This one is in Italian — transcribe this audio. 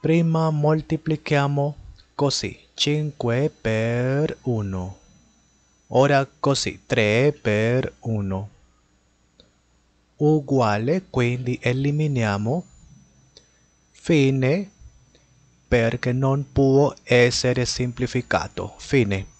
Prima moltiplichiamo così 5 per 1. Ora così 3 per 1. Uguale quindi eliminiamo fine perché non può essere semplificato. Fine.